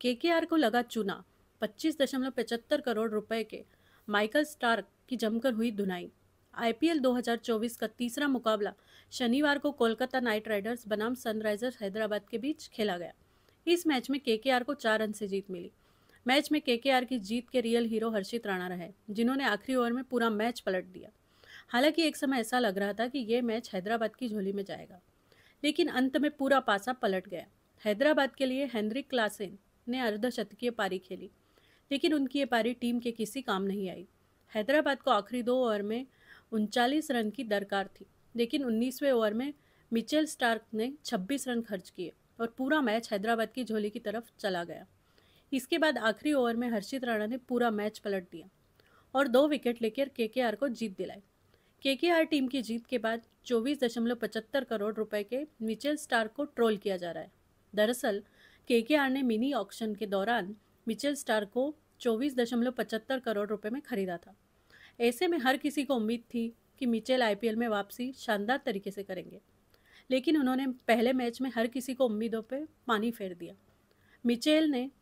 KKR को लगा चुना पचहत्तर करोड़ रुपए के माइकल स्टार्क की जमकर हुई धुनाई आईपीएल 2024 का तीसरा मुकाबला शनिवार को कोलकाता नाइट राइडर्स बनाम सनराइजर्स हैदराबाद के बीच खेला गया इस मैच में केकेआर को चार रन से जीत मिली मैच में केकेआर की जीत के रियल हीरो हर्षित राणा रहे जिन्होंने आखिरी ओवर में पूरा मैच पलट दिया हालांकि एक समय ऐसा लग रहा था कि यह मैच हैदराबाद की झोली में जाएगा लेकिन अंत में पूरा पासा पलट गया हैदराबाद के लिए हेनरिक क्लासेन ने अर्धशतकीय पारी खेली लेकिन उनकी ये पारी टीम के किसी काम नहीं आई हैदराबाद को आखिरी दो ओवर में उनचालीस रन की दरकार थी लेकिन उन्नीसवें ओवर में मिचेल स्टार्क ने 26 रन खर्च किए और पूरा मैच हैदराबाद की झोली की तरफ चला गया इसके बाद आखिरी ओवर में हर्षित राणा ने पूरा मैच पलट दिया और दो विकेट लेकर के केकेआर को जीत दिलाई के केकेआर टीम की जीत के बाद 24.75 करोड़ रुपए के मिचेल स्टार को ट्रोल किया जा रहा है दरअसल केकेआर ने मिनी ऑक्शन के दौरान मिचेल स्टार को चौबीस दशमलव पचहत्तर करोड़ रुपए में खरीदा था ऐसे में हर किसी को उम्मीद थी कि मिचेल आईपीएल में वापसी शानदार तरीके से करेंगे लेकिन उन्होंने पहले मैच में हर किसी को उम्मीदों पर पानी फेर दिया मिचेल ने